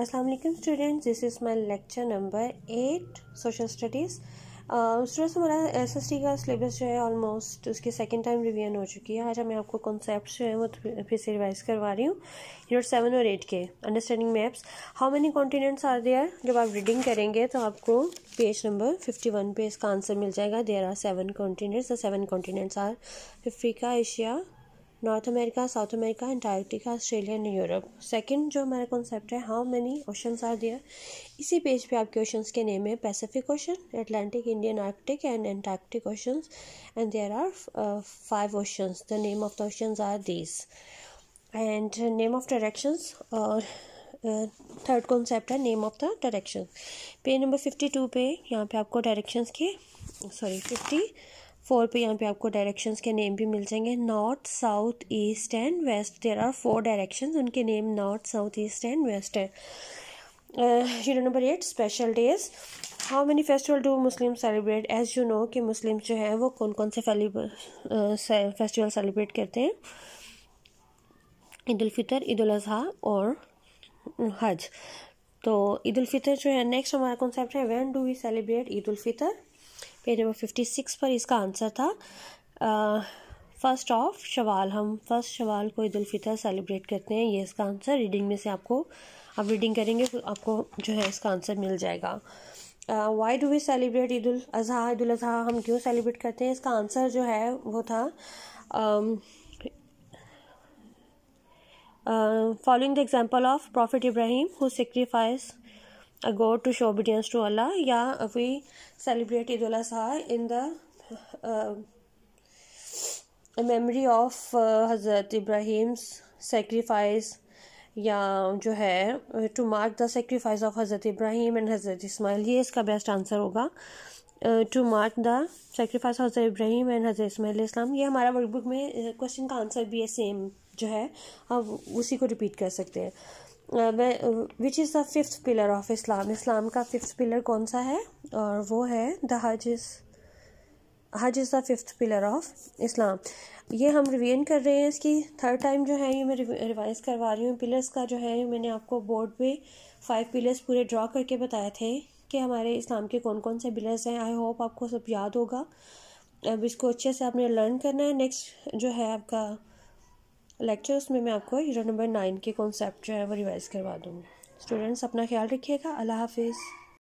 अस्सलाम वालेकुम students this is my lecture number eight social studies students हमारा S S T का syllabus जो है ऑलमोस्ट उसकी सेकेंड टाइम रिवीजन हो चुकी है आज मैं आपको कॉन्सेप्ट जो है वो फिर से रिवाइज करवा रही हूँ यूनिट सेवन और एट के understanding maps how many continents are there जब आप रीडिंग करेंगे तो आपको पेज नंबर फिफ्टी वन पे इसका आंसर मिल जाएगा there are seven continents the seven continents are Africa Asia North America South America Antarctica Australia and Europe second जो हमारा कॉन्सेप्ट है how many oceans are there इसी पेज पे आपके ओशंस के नेम है Pacific Ocean Atlantic Indian Arctic and Antarctic oceans and there are five oceans the name of the oceans are these and name of directions और third concept है name of the direction page number fifty two पे यहाँ पे आपको directions के sorry fifty four पे यहाँ पे आपको डायरेक्शंस के नेम भी मिल जाएंगे north south east and west there are four directions उनके name north south east and west है unit number eight special days how many festival do Muslim celebrate as you know कि Muslim जो है वो कौन कौन से फेस्टिवल uh, सेलिब्रेट करते हैं ईद उलफ़ितर ईद और हज तो ईद उलफ़ितर जो है नेक्स्ट हमारा कॉन्सेप्ट है when do we celebrate Eid ul Fitr page number fifty six पर इसका आंसर था आ, फर्स्ट ऑफ शवाल हम फर्स्ट शवाल को ईद फितर सेलिब्रेट करते हैं ये इसका आंसर रीडिंग में से आपको आप रीडिंग करेंगे तो आपको जो है इसका आंसर मिल जाएगा why do we celebrate Eid Azha Eid Azha हम क्यों सेलिब्रेट करते हैं इसका आंसर जो है वो था following the example of prophet Ibrahim who sacrifice a god to show obedience to Allah. Yeah, we celebrate Eid al Adha in the uh, memory of uh, Hazrat Ibrahim's sacrifice. या जो है to mark the sacrifice of Hazrat Ibrahim and Hazrat Ismail ये इसका best answer होगा to mark the sacrifice of Hazrat Ibrahim and हज़रत इसमाइल इस्लाम ये हमारा workbook में क्वेश्चन का आंसर भी है सेम जो है हम उसी को रिपीट कर सकते हैं which is the fifth pillar of Islam Islam का फिफ्थ पिलर कौन सा है और वो है the Hajj is Hajj is the fifth pillar of Islam ये हम रिवीन कर रहे हैं इसकी थर्ड टाइम जो है ये मैं रिवाइज़ करवा रही हूँ पिलर्स का जो है मैंने आपको बोर्ड पे फाइव पिलर्स पूरे ड्रॉ करके बताए थे कि हमारे इस्लाम के कौन कौन से पिलर्स हैं आई होप आपको सब याद होगा अब इसको अच्छे से आपने लर्न करना है नेक्स्ट जो है आपका लेक्चर उसमें मैं आपको यूनिट नंबर नाइन के कॉन्सेप्ट जो है वो रिवाइज़ करवा दूँगी स्टूडेंट्स अपना ख्याल रखिएगा अल्लाह हाफिज़